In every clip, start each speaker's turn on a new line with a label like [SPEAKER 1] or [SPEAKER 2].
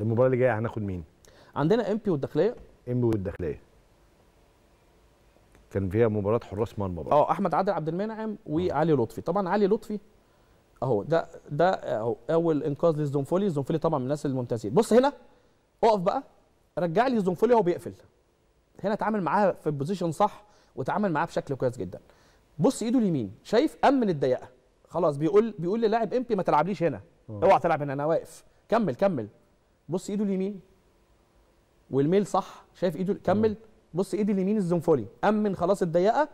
[SPEAKER 1] المباراه اللي جايه هناخد مين عندنا بي والداخليه بي والداخليه كان فيها مباراه حراس مرمى اه احمد عادل عبد المنعم وعلي لطفي طبعا علي لطفي اهو ده ده أهو اول انقاذ للزنفولي الزنفولي طبعا من الناس الممتازين بص هنا اقف بقى رجع لي الزنفولي وهو بيقفل هنا اتعامل معاه في البوزيشن صح واتعامل معاه بشكل كويس جدا بص ايده اليمين شايف امن الضيقه خلاص بيقول بيقول للاعب بي ما تلعبليش هنا اه. اوعى تلعب هنا انا واقف كمل كمل بص ايده اليمين والميل صح شايف ايده كمل بص ايده اليمين الزنفولي امن خلاص الضيقه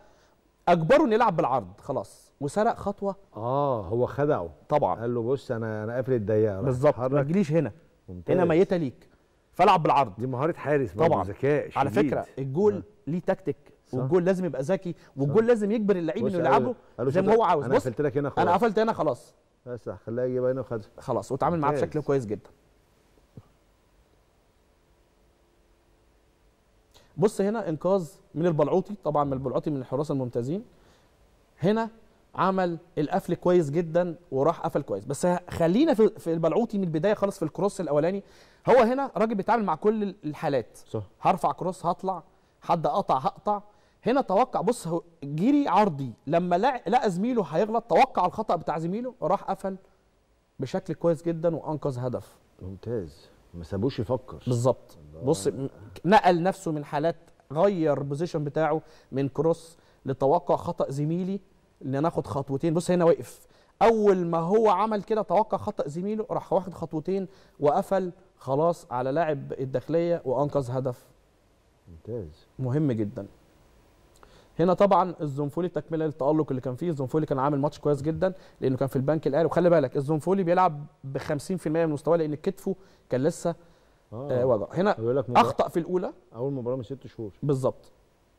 [SPEAKER 1] اجبره يلعب بالعرض خلاص وسرق خطوه اه هو خدعه طبعا قال له بص انا انا قافل الضيقه بالظبط ما تجيليش هنا ممتاز. هنا ميته ليك فالعب بالعرض دي مهاره حارس طبعا ذكاء على فكره الجول آه. ليه تكتيك والجول لازم يبقى ذكي والجول لازم يجبر اللعيب انه يلعبه زي ما هو عاوز انا قفلت لك هنا خلاص انا قفلت هنا خلاص بس خليها يجيبها هنا وخدها خلاص واتعامل معاه بشكل كويس جدا بص هنا انقاذ من البلعوطي طبعا من البلعوطي من الحراس الممتازين هنا عمل القفل كويس جدا وراح قفل كويس بس خلينا في, البلعوطي من البدايه خالص في الكروس الاولاني هو هنا راجل بيتعامل مع كل الحالات صح. هرفع كروس هطلع حد قطع هقطع هنا توقع بص جيري عرضي لما لقى زميله هيغلط توقع الخطا بتاع زميله راح قفل بشكل كويس جدا وانقذ هدف ممتاز ما سابوش يفكر بالظبط بص نقل نفسه من حالات غير بوزيشن بتاعه من كروس لتوقع خطا زميلي ان اخد خطوتين بص هنا وقف اول ما هو عمل كده توقع خطا زميله راح واخد خطوتين وقفل خلاص على لاعب الداخليه وانقذ هدف ممتاز مهم جدا هنا طبعا الزنفولي تكمله للتالق اللي كان فيه الزنفولي كان عامل ماتش كويس جدا لانه كان في البنك الاهلي وخلي بالك الزنفولي بيلعب ب 50% من مستواه لان كتفه كان لسه آه, آه. وجع هنا اخطا في الاولى اول مباراه من ست شهور بالظبط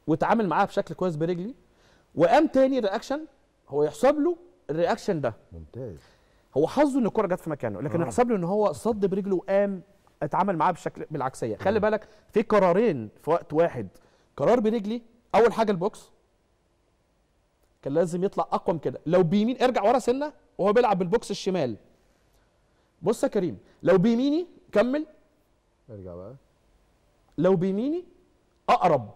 [SPEAKER 1] واتعامل معاها بشكل كويس برجلي وقام تاني رياكشن هو يحسب له الرياكشن ده ممتاز هو حظه ان الكره جت في مكانه لكن آه. يحسب له ان هو صد برجله وقام اتعامل معاه بشكل بالعكسيه خلي آه. بالك في قرارين في وقت واحد قرار برجلي اول حاجه البوكس كان لازم يطلع اقوى من كده لو بيمين ارجع ورا سنه وهو بيلعب بالبوكس الشمال بص يا كريم لو بيميني كمل ارجع بقى لو بيميني اقرب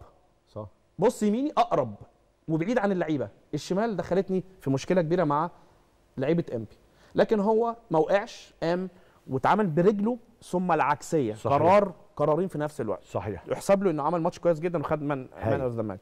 [SPEAKER 1] صح بص يميني اقرب وبعيد عن اللعيبه الشمال دخلتني في مشكله كبيره مع لعيبه امبي لكن هو ما وقعش قام واتعامل برجله ثم العكسيه صحيح. قرار قرارين في نفس الوقت صحيح يحسب له انه عمل ماتش كويس جدا وخد من مان اوف ذا ماتش